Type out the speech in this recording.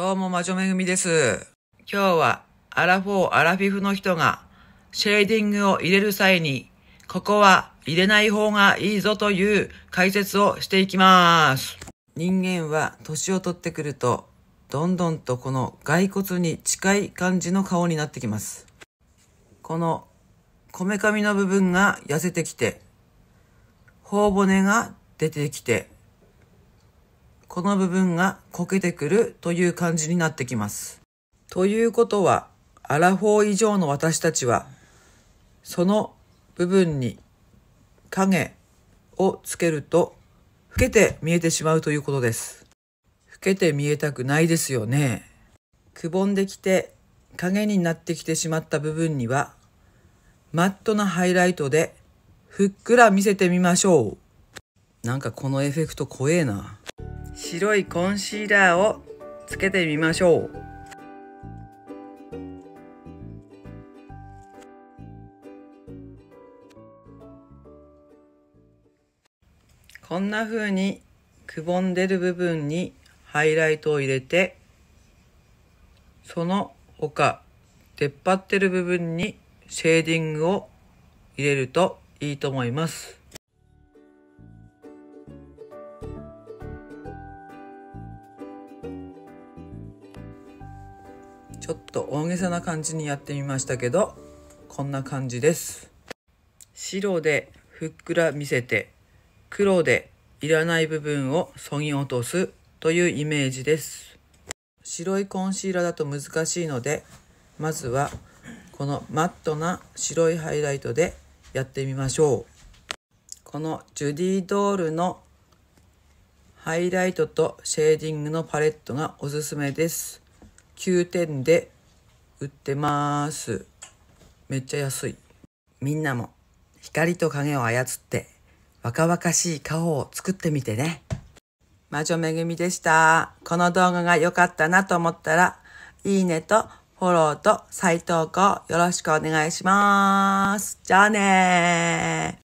どうも、魔女めぐみです。今日は、アラフォー、アラフィフの人が、シェーディングを入れる際に、ここは入れない方がいいぞという解説をしていきます。人間は年を取ってくると、どんどんとこの骸骨に近い感じの顔になってきます。この、こめかみの部分が痩せてきて、頬骨が出てきて、この部分がこけてくるという感じになってきます。ということは、アラフォー以上の私たちは、その部分に影をつけると、老けて見えてしまうということです。老けて見えたくないですよね。くぼんできて影になってきてしまった部分には、マットなハイライトでふっくら見せてみましょう。なんかこのエフェクト怖えな。白いコンシーラーをつけてみましょうこんな風にくぼんでる部分にハイライトを入れてその他出っ張ってる部分にシェーディングを入れるといいと思います。ちょっと大げさな感じにやってみましたけどこんな感じです白でふっくら見せて黒でいらない部分をそぎ落とすというイメージです白いコンシーラーだと難しいのでまずはこのマットな白いハイライトでやってみましょうこのジュディ・ドールのハイライトとシェーディングのパレットがおすすめです9点で売ってます。めっちゃ安い。みんなも光と影を操って若々しい顔を作ってみてね。魔女めぐみでした。この動画が良かったなと思ったら、いいねとフォローと再投稿よろしくお願いします。じゃあねー。